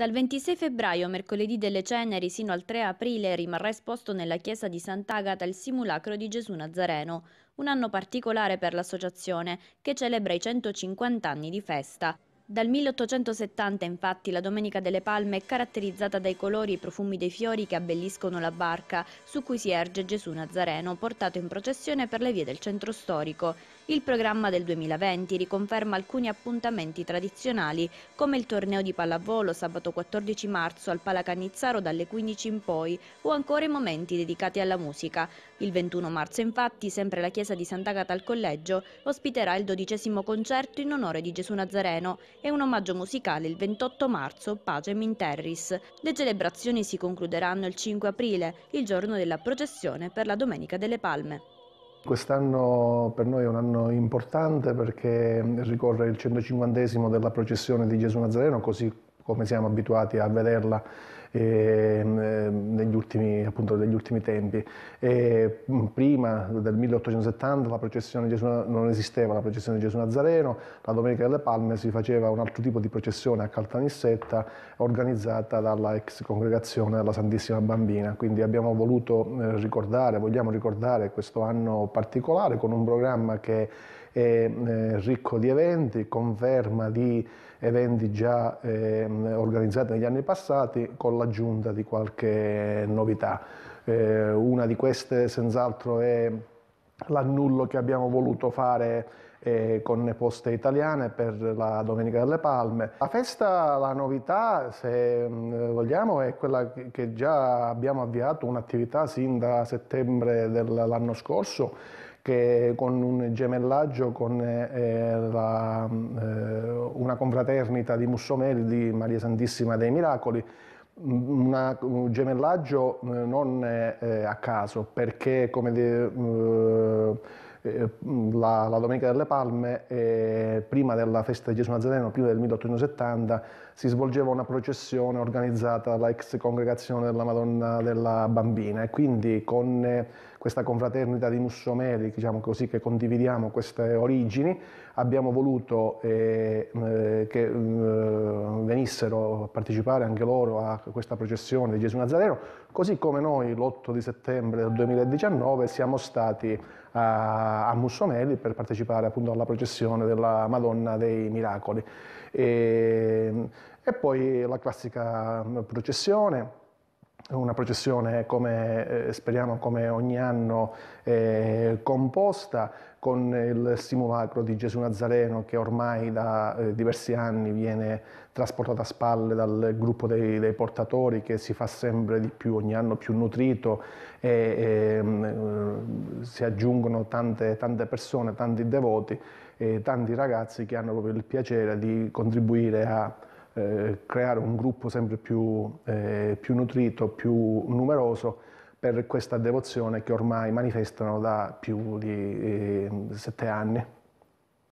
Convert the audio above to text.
Dal 26 febbraio, mercoledì delle ceneri, sino al 3 aprile rimarrà esposto nella chiesa di Sant'Agata il simulacro di Gesù Nazareno, un anno particolare per l'associazione che celebra i 150 anni di festa. Dal 1870 infatti la Domenica delle Palme è caratterizzata dai colori e profumi dei fiori che abbelliscono la barca su cui si erge Gesù Nazareno portato in processione per le vie del centro storico. Il programma del 2020 riconferma alcuni appuntamenti tradizionali come il torneo di pallavolo sabato 14 marzo al Palacanizzaro dalle 15 in poi o ancora i momenti dedicati alla musica. Il 21 marzo infatti sempre la chiesa di Sant'Agata al Collegio ospiterà il dodicesimo concerto in onore di Gesù Nazareno e un omaggio musicale il 28 marzo, Pace Minterris. Le celebrazioni si concluderanno il 5 aprile, il giorno della processione per la Domenica delle Palme. Quest'anno per noi è un anno importante perché ricorre il 150 della processione di Gesù Nazareno, così come siamo abituati a vederla eh, negli, ultimi, appunto, negli ultimi tempi. E prima del 1870 la processione Gesù, non esisteva la processione di Gesù Nazareno, la Domenica delle Palme si faceva un altro tipo di processione a Caltanissetta organizzata dalla ex congregazione della Santissima Bambina. Quindi abbiamo voluto eh, ricordare, vogliamo ricordare questo anno particolare con un programma che è eh, ricco di eventi, conferma di eventi già ehm, organizzati negli anni passati con l'aggiunta di qualche novità. Eh, una di queste senz'altro è l'annullo che abbiamo voluto fare eh, con Poste Italiane per la Domenica delle Palme. La festa, la novità, se mh, mm, vogliamo, è quella che già abbiamo avviato un'attività sin da settembre dell'anno scorso che con un gemellaggio con eh, la, mm, eh, una confraternita di Mussomeli di Maria Santissima dei Miracoli un gemellaggio eh, non eh, eh, a caso, perché come de, la, la, Domenica delle Palme, prima della festa di Gesù Nazareno, prima del 1870, si svolgeva una processione organizzata dalla ex congregazione della Madonna della Bambina e quindi con questa confraternita di Mussomeli, diciamo così, che condividiamo queste origini, abbiamo voluto eh, eh che eh, venissero a partecipare anche loro a questa processione di Gesù Nazareno, così come noi l'8 di settembre del 2019 siamo stati a, a Mussomeli per partecipare appunto alla processione della Madonna dei Miracoli. E, e poi la classica processione, una processione come eh, speriamo come ogni anno eh, composta con il simulacro di Gesù Nazareno che ormai da eh, diversi anni viene trasportato a spalle dal gruppo dei, dei, portatori che si fa sempre di più, ogni anno più nutrito e, e ehm, eh, si aggiungono tante, tante persone, tanti devoti e tanti ragazzi che hanno proprio il piacere di contribuire a eh, creare un gruppo sempre più, eh, più, nutrito, più numeroso per questa devozione che ormai manifestano da più di eh, sette anni.